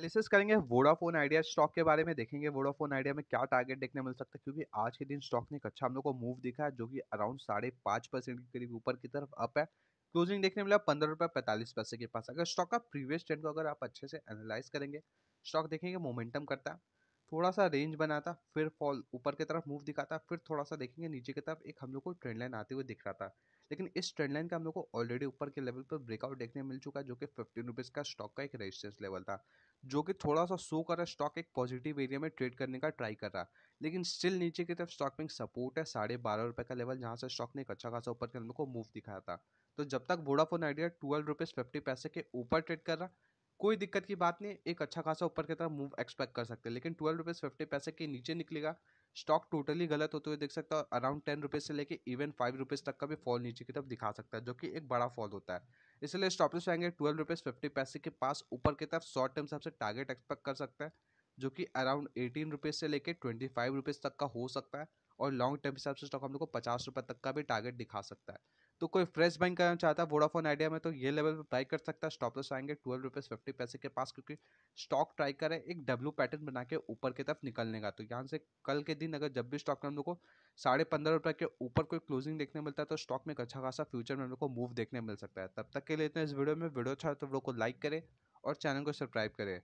analysis करेंगे Vodafone idea stock के बारे में देखेंगे वोडाफोन आइडिया में क्या टारगेट देखने मिल सकता है क्योंकि आज के दिन स्टॉक ने एक अच्छा हम लोग को मूव दिखा है जो कि अराउंड साढ़े पाँच परसेंट के करीब ऊपर की तरफ अप है क्लोजिंग देखने मिला पंद्रह रुपये पैंतालीस पैसे के पास अगर स्टॉक का प्रीवियस ट्रेंड को अगर आप अच्छे से एनालाइज करेंगे स्टॉक देखेंगे मोमेंटम करता है थोड़ा सा रेंज बनाता फिर फॉल ऊपर की तरफ मूव दिखाता फिर थोड़ा सा देखेंगे नीचे की तरफ एक हम लोग को ट्रेंड लाइन आते हुए दिख रहा था लेकिन इस ट्रेंड लाइन का हम लोग को ऑलरेडी ऊपर के लेवल पर ब्रेकआउट देखने मिल चुका है जो कि फिफ्टीन रुपीज़ का स्टॉक का एक रेजिस्टेंस लेवल था जो कि थोड़ा सा शो कर रहा है स्टॉक एक पॉजिटिव एरिया में ट्रेड करने का ट्राई कर रहा है लेकिन स्टिल नीचे की तरफ स्टॉक में सपोर्ट है साढ़े बारह रुपये का लेवल जहाँ से स्टॉक ने एक अच्छा खासा ऊपर के हम को मूव दिखाया था तो जब तक Vodafone Idea twelve rupees fifty पैसे के ऊपर ट्रेड कर रहा कोई दिक्कत की बात नहीं एक अच्छा खासा ऊपर की तरफ मूव एक्सपेक्ट कर सकते हैं लेकिन ट्वेल्व रुपीज़ फिफ्टी पैसे के नीचे निकलेगा स्टॉक टोटली गलत होते हुए देख सकता है अराउंड टेन रुपीज़ से लेके इवन फाइव रुपीज़ तक का भी फॉल नीचे की तरफ दिखा सकता है जो कि एक बड़ा फॉल होता है इसलिए स्टॉप स्टॉपेज आएंगे ट्वेल्व रुपीज़ फिफ्टी पैसे के पास ऊपर की तरफ शॉर्ट टर्म सबसे टारगेट एक्सपेक्ट कर सकता है जो कि अराउंड एटीन रुपीज़ से लेकर ट्वेंटी फाइव रुपीज़ तक का हो सकता है और लॉन्ग टर्म हिसाब से स्टॉक हम लोग को पचास रुपये तक का भी टारगेट दिखा सकता है तो कोई फ्रेश बाइंग करना चाहता है वोडाफोन आइडिया में तो ये लेवल पर बाई कर सकता है स्टॉप लॉस आएंगे ट्वेल्व रुपीज़ फिफ्टी पैसे के पास क्योंकि स्टॉक ट्राई करे एक डब्ल्यू पैटर्न बना के ऊपर की तरफ निकलने का तो यहाँ से कल के दिन अगर जब भी स्टॉक में हम लोग को साढ़े पंद्रह रुपये के ऊपर कोई क्लोजिंग देखने मिलता है तो स्टॉक में एक अच्छा खासा फ्यूचर में हम लोग को मूव देखने मिल सकता है तब तक के लिए इतना इस वीडियो में वीडियो अच्छा तो वीडियो को लाइक करें और चैनल को सब्सक्राइब करें